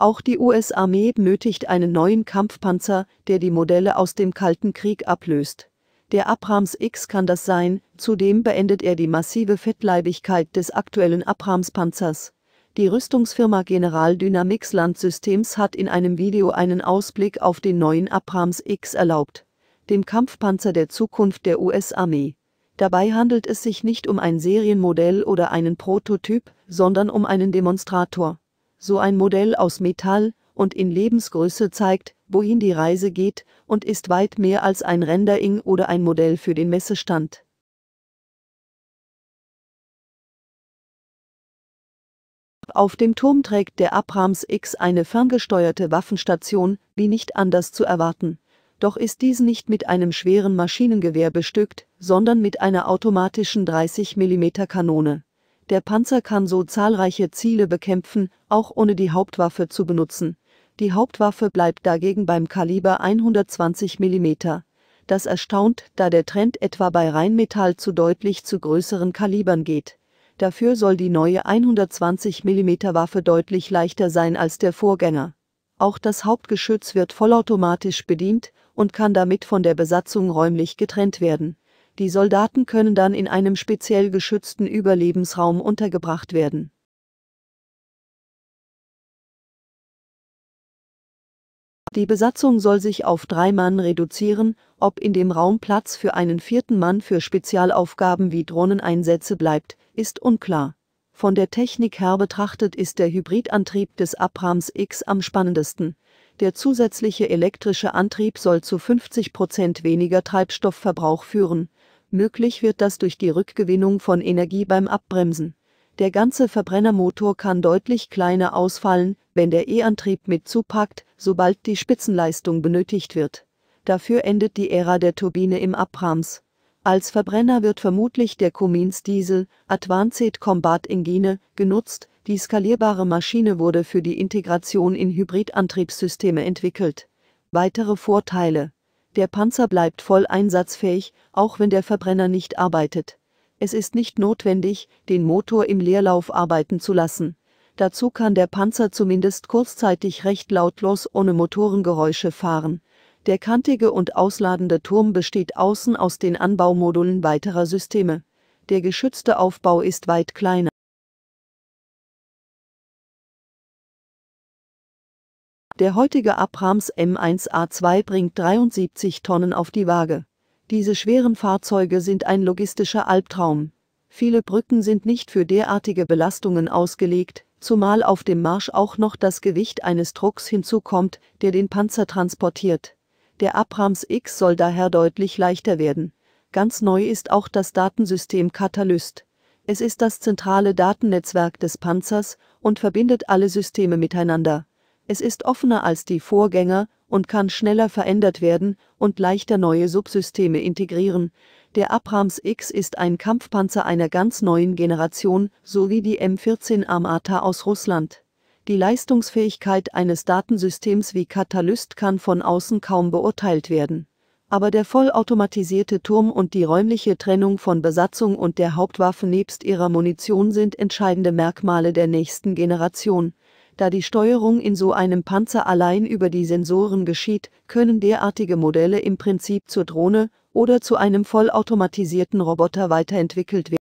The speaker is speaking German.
Auch die US-Armee benötigt einen neuen Kampfpanzer, der die Modelle aus dem Kalten Krieg ablöst. Der Abrams X kann das sein, zudem beendet er die massive Fettleibigkeit des aktuellen Abrams-Panzers. Die Rüstungsfirma General Dynamics Landsystems hat in einem Video einen Ausblick auf den neuen Abrams X erlaubt, dem Kampfpanzer der Zukunft der US-Armee. Dabei handelt es sich nicht um ein Serienmodell oder einen Prototyp, sondern um einen Demonstrator so ein Modell aus Metall und in Lebensgröße zeigt, wohin die Reise geht und ist weit mehr als ein Rendering oder ein Modell für den Messestand. Auf dem Turm trägt der Abrams X eine ferngesteuerte Waffenstation, wie nicht anders zu erwarten. Doch ist dies nicht mit einem schweren Maschinengewehr bestückt, sondern mit einer automatischen 30 mm Kanone. Der Panzer kann so zahlreiche Ziele bekämpfen, auch ohne die Hauptwaffe zu benutzen. Die Hauptwaffe bleibt dagegen beim Kaliber 120 mm. Das erstaunt, da der Trend etwa bei Rheinmetall zu deutlich zu größeren Kalibern geht. Dafür soll die neue 120 mm Waffe deutlich leichter sein als der Vorgänger. Auch das Hauptgeschütz wird vollautomatisch bedient und kann damit von der Besatzung räumlich getrennt werden. Die Soldaten können dann in einem speziell geschützten Überlebensraum untergebracht werden. Die Besatzung soll sich auf drei Mann reduzieren, ob in dem Raum Platz für einen vierten Mann für Spezialaufgaben wie Drohneneinsätze bleibt, ist unklar. Von der Technik her betrachtet ist der Hybridantrieb des Abrams X am spannendesten. Der zusätzliche elektrische Antrieb soll zu 50 Prozent weniger Treibstoffverbrauch führen, Möglich wird das durch die Rückgewinnung von Energie beim Abbremsen. Der ganze Verbrennermotor kann deutlich kleiner ausfallen, wenn der E-Antrieb mit zupackt, sobald die Spitzenleistung benötigt wird. Dafür endet die Ära der Turbine im Abrams. Als Verbrenner wird vermutlich der Cummins Diesel Advanced Combat Engine genutzt. Die skalierbare Maschine wurde für die Integration in Hybridantriebssysteme entwickelt. Weitere Vorteile der Panzer bleibt voll einsatzfähig, auch wenn der Verbrenner nicht arbeitet. Es ist nicht notwendig, den Motor im Leerlauf arbeiten zu lassen. Dazu kann der Panzer zumindest kurzzeitig recht lautlos ohne Motorengeräusche fahren. Der kantige und ausladende Turm besteht außen aus den Anbaumodulen weiterer Systeme. Der geschützte Aufbau ist weit kleiner. Der heutige Abrams M1A2 bringt 73 Tonnen auf die Waage. Diese schweren Fahrzeuge sind ein logistischer Albtraum. Viele Brücken sind nicht für derartige Belastungen ausgelegt, zumal auf dem Marsch auch noch das Gewicht eines Drucks hinzukommt, der den Panzer transportiert. Der Abrams X soll daher deutlich leichter werden. Ganz neu ist auch das Datensystem Katalyst. Es ist das zentrale Datennetzwerk des Panzers und verbindet alle Systeme miteinander. Es ist offener als die Vorgänger und kann schneller verändert werden und leichter neue Subsysteme integrieren. Der Abrams X ist ein Kampfpanzer einer ganz neuen Generation, sowie die M14 Armata aus Russland. Die Leistungsfähigkeit eines Datensystems wie Catalyst kann von außen kaum beurteilt werden. Aber der vollautomatisierte Turm und die räumliche Trennung von Besatzung und der Hauptwaffe nebst ihrer Munition sind entscheidende Merkmale der nächsten Generation. Da die Steuerung in so einem Panzer allein über die Sensoren geschieht, können derartige Modelle im Prinzip zur Drohne oder zu einem vollautomatisierten Roboter weiterentwickelt werden.